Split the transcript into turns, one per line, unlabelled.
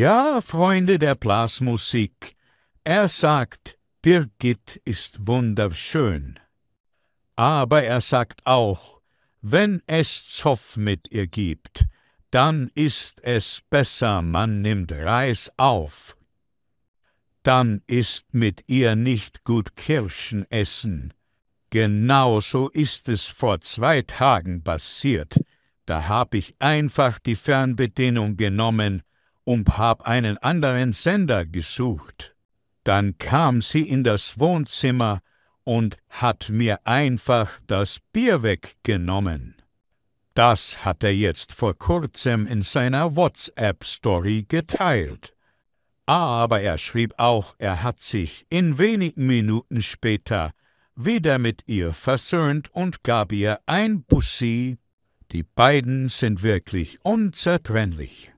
Ja, Freunde der Blasmusik, er sagt, Birgit ist wunderschön. Aber er sagt auch, wenn es Zoff mit ihr gibt, dann ist es besser, man nimmt Reis auf. Dann ist mit ihr nicht gut Kirschen essen. Genau so ist es vor zwei Tagen passiert. Da hab ich einfach die Fernbedienung genommen und hab einen anderen Sender gesucht. Dann kam sie in das Wohnzimmer und hat mir einfach das Bier weggenommen. Das hat er jetzt vor kurzem in seiner WhatsApp-Story geteilt. Aber er schrieb auch, er hat sich in wenigen Minuten später wieder mit ihr versöhnt und gab ihr ein Bussi. Die beiden sind wirklich unzertrennlich.